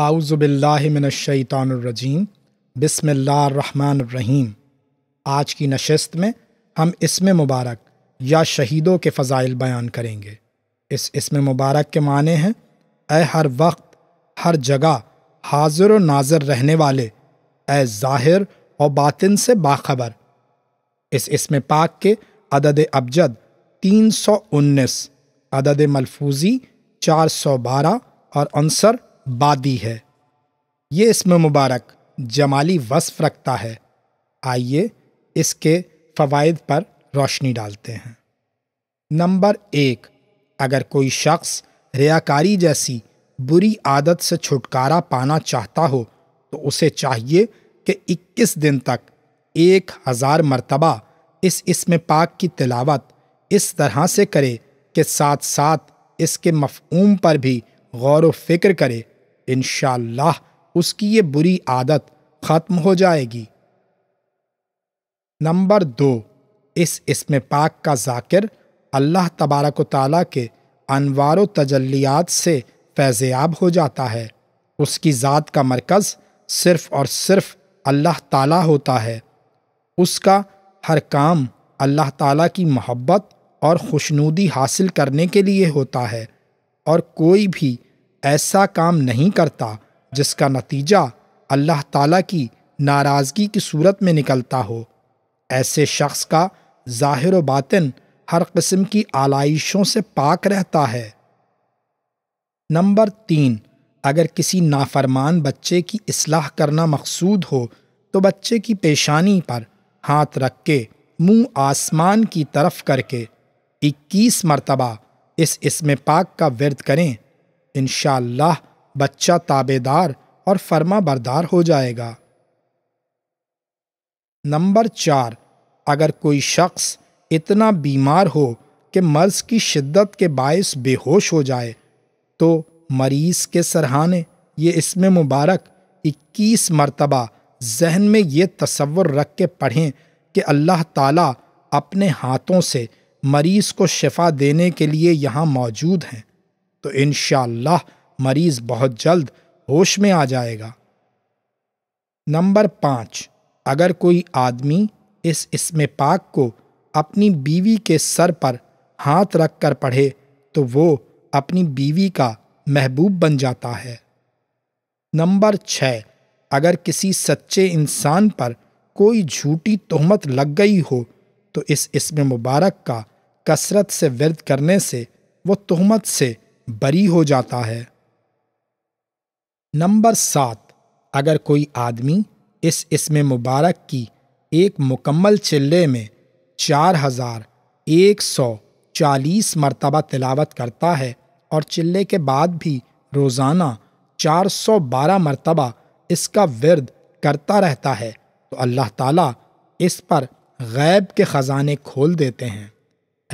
आउज़बिल्लिमिनशैतानरजीम बसमीम आज की नशस्त में हम इसम मुबारक या शहीदों के फ़ज़ाइल बयान करेंगे इस इसम मुबारक के माने हैं ए हर वक्त हर जगह हाजिर व नाजर रहने वाले ए ज़ाहिर और बातिन से बाखबर इस इसम पाक के अदद अबजद तीन सौ उन्नीस अदद मलफूजी चार सौ बारह और अंसर बादी है ये इसम मुबारक जमाली वस्फ रखता है आइए इसके फ़वाद पर रोशनी डालते हैं नंबर एक अगर कोई शख्स रियाकारी जैसी बुरी आदत से छुटकारा पाना चाहता हो तो उसे चाहिए कि 21 दिन तक एक हज़ार मरतबा इस इसम पाक की तिलावत इस तरह से करे कि साथ साथ इसके मफहूम पर भी गौर व फिक्र करे इनशाला उसकी ये बुरी आदत ख़त्म हो जाएगी नंबर दो इस इसम पाक का जाकिर अल्लाह तबारक ताली के अनवार तजलियात से फैज़याब हो जाता है उसकी ज़ात का मरकज़ सिर्फ़ और सिर्फ़ अल्लाह ताला होता है उसका हर काम अल्लाह ताला की मोहब्बत और खुशनूदी हासिल करने के लिए होता है और कोई भी ऐसा काम नहीं करता जिसका नतीजा अल्लाह ताला की नाराज़गी की सूरत में निकलता हो ऐसे शख्स का ज़ाहिर बातिन हर किस्म की आलाइशों से पाक रहता है नंबर तीन अगर किसी नाफरमान बच्चे की असलाह करना मकसूद हो तो बच्चे की पेशानी पर हाथ रख के मुँह आसमान की तरफ करके इक्कीस मरतबा इस इसम पाक का विरद करें इन बच्चा ताबेदार और फर्मा बरदार हो जाएगा नंबर चार अगर कोई शख्स इतना बीमार हो कि मर्ज की शिद्दत के बायस बेहोश हो जाए तो मरीज के सरहाने ये इसमें मुबारक इक्कीस मरतबा जहन में ये तस्वर रख के पढ़ें कि अल्लाह ताला अपने हाथों से मरीज़ को शफा देने के लिए यहाँ मौजूद हैं तो इन मरीज बहुत जल्द होश में आ जाएगा नंबर पाँच अगर कोई आदमी इस इसमें पाक को अपनी बीवी के सर पर हाथ रख कर पढ़े तो वो अपनी बीवी का महबूब बन जाता है नंबर छः अगर किसी सच्चे इंसान पर कोई झूठी तोहमत लग गई हो तो इस इसमें मुबारक का कसरत से विरद करने से वो तोहमत से बरी हो जाता है नंबर सात अगर कोई आदमी इस इसमें मुबारक की एक मुकम्मल चिल्ले में चार हजार एक सौ चालीस मरतबा तिलावत करता है और चिल्ले के बाद भी रोज़ाना चार सौ बारह मरतबा इसका विरद करता रहता है तो अल्लाह ताला इस पर गैब के ख़जाने खोल देते हैं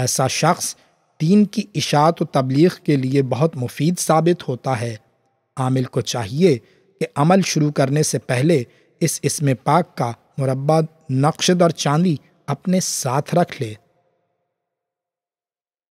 ऐसा शख्स दीन की इशात व तबलीग के लिए बहुत मुफीद साबित होता है आमिल को चाहिए कि अमल शुरू करने से पहले इस इसम पाक का मुरबा नक्शद और चांदी अपने साथ रख ले